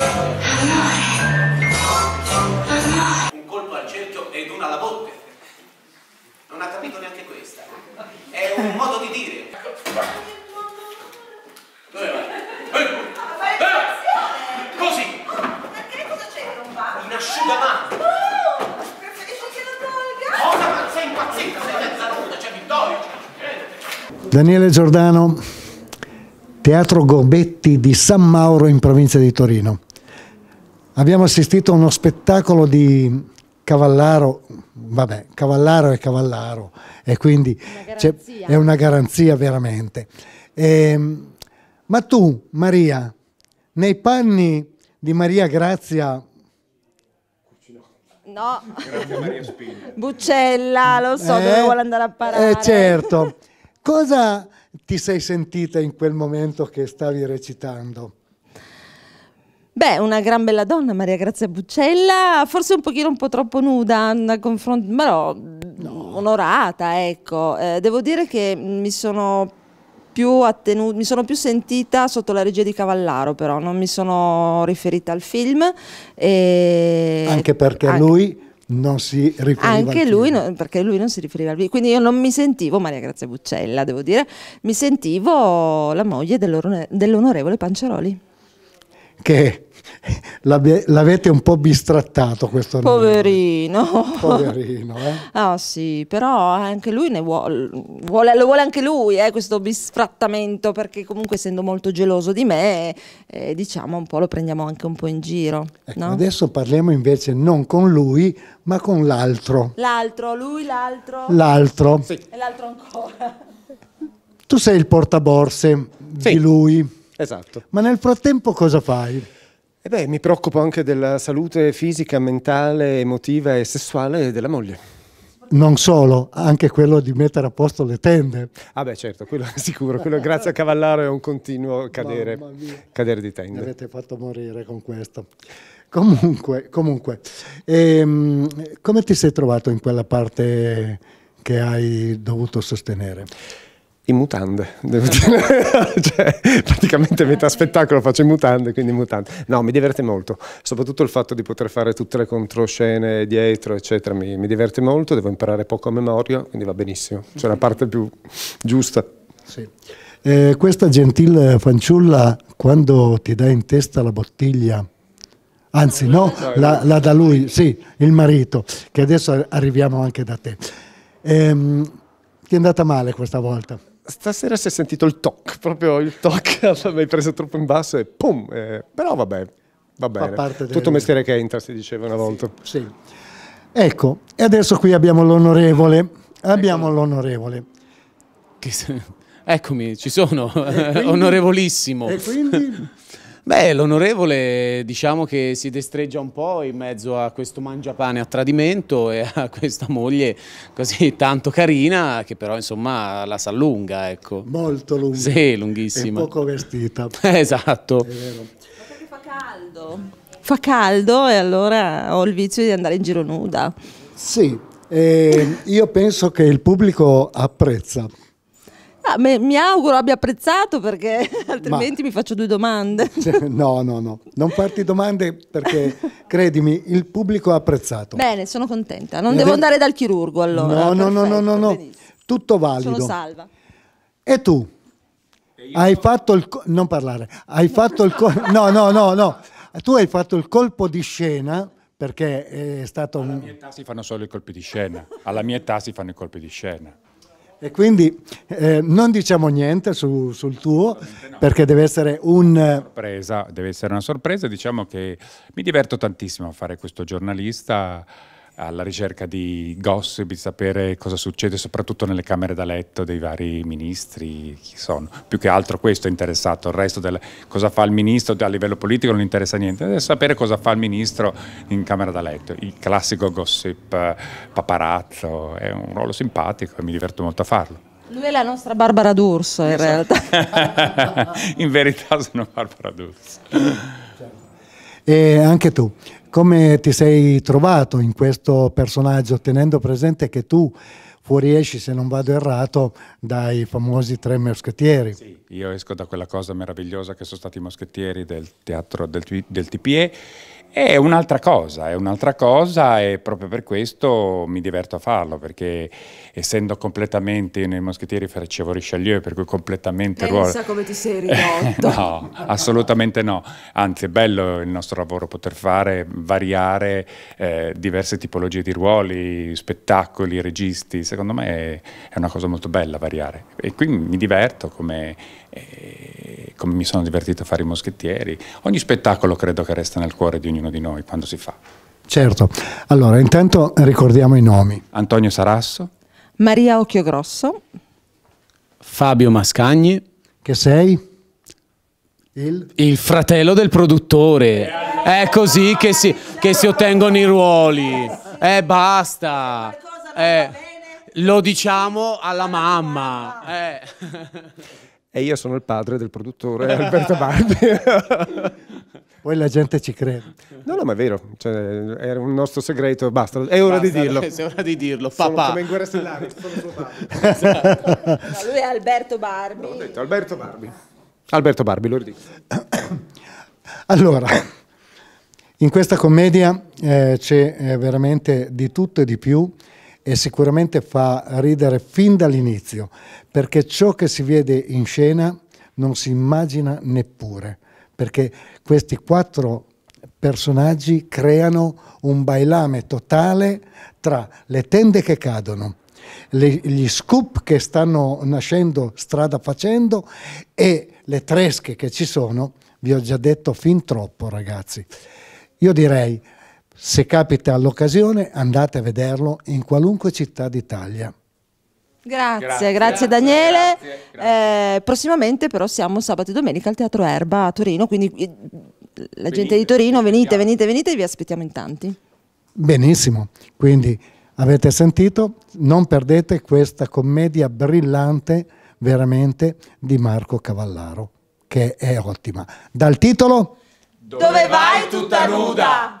Un colpo al cerchio ed una alla botte. Non ha capito neanche questa. È un modo di dire. Dove vai? Ah, eh. cosa c'è In asciugamano. Oh, preferisco che Cosa? Oh, ma sei impazzita, c'è Vittorio. Daniele Giordano, Teatro Gobetti di San Mauro in provincia di Torino abbiamo assistito a uno spettacolo di Cavallaro, vabbè, Cavallaro è Cavallaro e quindi una è una garanzia veramente. E, ehm, ma tu, Maria, nei panni di Maria Grazia No, Maria Buccella, lo so eh, dove vuole andare a parare. Eh, certo. Cosa ti sei sentita in quel momento che stavi recitando? Beh, una gran bella donna Maria Grazia Buccella, forse un pochino un po' troppo nuda, ma no, no. onorata, ecco. Eh, devo dire che mi sono più attenuta, mi sono più sentita sotto la regia di Cavallaro, però non mi sono riferita al film. E... Anche perché anche... lui non si riferiva anche lui no, perché lui non si riferiva al film quindi io non mi sentivo Maria Grazia Buccella devo dire mi sentivo la moglie dell'onorevole Panceroli che l'avete un po' bistrattato questo poverino nome. poverino eh? ah sì però anche lui ne vuole, vuole lo vuole anche lui eh, questo bistrattamento perché comunque essendo molto geloso di me eh, diciamo un po' lo prendiamo anche un po' in giro ecco, no? adesso parliamo invece non con lui ma con l'altro l'altro lui l'altro l'altro sì. e l'altro ancora tu sei il portaborse sì. di lui Esatto. Ma nel frattempo cosa fai? E eh beh, mi preoccupo anche della salute fisica, mentale, emotiva e sessuale della moglie. Non solo, anche quello di mettere a posto le tende. Ah beh certo, quello è sicuro, quello grazie a Cavallaro è un continuo cadere, cadere di tende. Mi avete fatto morire con questo. Comunque, comunque ehm, come ti sei trovato in quella parte che hai dovuto sostenere? in mutande, devo dire. cioè, praticamente metà spettacolo faccio in mutande, quindi in mutande. No, mi diverte molto, soprattutto il fatto di poter fare tutte le controscene dietro, eccetera, mi, mi diverte molto, devo imparare poco a memoria, quindi va benissimo, c'è la parte più giusta. Sì. Eh, questa gentile fanciulla, quando ti dà in testa la bottiglia, anzi no, la, la da lui, sì, il marito, che adesso arriviamo anche da te. Eh, ti è andata male questa volta? Stasera si è sentito il toc, proprio il toc, mi hai preso troppo in basso e pum, eh, però vabbè, va bene. Tutto del... mestiere che entra, si diceva una volta. Sì, sì. Ecco, e adesso qui abbiamo l'onorevole, abbiamo ecco. l'onorevole. Eccomi, ci sono, quindi, onorevolissimo. E quindi... Beh, l'onorevole diciamo che si destreggia un po' in mezzo a questo mangiapane a tradimento e a questa moglie così tanto carina che però insomma la sa lunga, ecco. Molto lunga. Sì, lunghissima. E poco vestita. esatto. È vero. perché fa caldo. Fa caldo e allora ho il vizio di andare in giro nuda. Sì, eh, io penso che il pubblico apprezza. Ah, me, mi auguro abbia apprezzato perché altrimenti Ma... mi faccio due domande. Cioè, no, no, no, non farti domande perché credimi, il pubblico ha apprezzato. Bene, sono contenta. Non devo andare dal chirurgo allora. No, no, no, no, no, no. Tutto valido. Sono salva. E tu? E hai fatto il co- non parlare. Hai fatto il co- No, no, no, no. Tu hai fatto il colpo di scena perché è stato Alla mia età si fanno solo i colpi di scena. Alla mia età si fanno i colpi di scena. E quindi eh, non diciamo niente su, sul tuo, no. perché deve essere un... Eh, sorpresa, deve essere una sorpresa. Diciamo che mi diverto tantissimo a fare questo giornalista alla ricerca di gossip, di sapere cosa succede, soprattutto nelle camere da letto dei vari ministri, chi sono. Più che altro questo è interessato, il resto del cosa fa il ministro a livello politico non interessa niente, è sapere cosa fa il ministro in camera da letto, il classico gossip eh, paparazzo, è un ruolo simpatico e mi diverto molto a farlo. Lui è la nostra Barbara D'Urso in esatto. realtà. in verità sono Barbara D'Urso. Certo. E anche tu come ti sei trovato in questo personaggio, tenendo presente che tu fuoriesci, se non vado errato, dai famosi tre moschettieri. Sì, io esco da quella cosa meravigliosa che sono stati i moschettieri del teatro del, del TPE è un'altra cosa, è un'altra cosa e proprio per questo mi diverto a farlo, perché essendo completamente nei moschettieri facevo Richelieu, per cui completamente Pensa ruolo... Pensa come ti sei ridotto! no, assolutamente no, anzi è bello il nostro lavoro poter fare, variare eh, diverse tipologie di ruoli, spettacoli, registi, secondo me è, una cosa molto bella variare e qui mi diverto come, eh, come mi sono divertito a fare i moschettieri. Ogni spettacolo credo che resta nel cuore di ognuno ognuno di noi quando si fa. Certo, allora intanto ricordiamo i nomi. Antonio Sarasso. Maria Occhio Grosso. Fabio Mascagni. Che sei? Il? Il fratello del produttore. È così che si, che si ottengono i ruoli. Eh, basta. Eh, lo diciamo alla mamma. Eh. E io sono il padre del produttore Alberto Barbi. Poi la gente ci crede. No, no, ma è vero, cioè, era un nostro segreto, basta, è ora basta, di dirlo. È ora di dirlo, sono papà. come in Guerra Stellare, sono suo padre. Esatto. lui è Alberto Barbi. No, detto, Alberto Barbi. Alberto Barbi, lo ridico. Allora, in questa commedia eh, c'è eh, veramente di tutto e di più e sicuramente fa ridere fin dall'inizio, perché ciò che si vede in scena non si immagina neppure perché questi quattro personaggi creano un bailame totale tra le tende che cadono, le, gli scoop che stanno nascendo strada facendo e le tresche che ci sono, vi ho già detto fin troppo ragazzi. Io direi, se capita l'occasione, andate a vederlo in qualunque città d'Italia. Grazie, grazie, grazie Daniele. Grazie, grazie. Eh, prossimamente però siamo sabato e domenica al Teatro Erba a Torino, quindi eh, la gente di Torino venite, venite, venite, vi aspettiamo in tanti. Benissimo, quindi avete sentito, non perdete questa commedia brillante veramente di Marco Cavallaro, che è ottima. Dal titolo... Dove vai tutta nuda?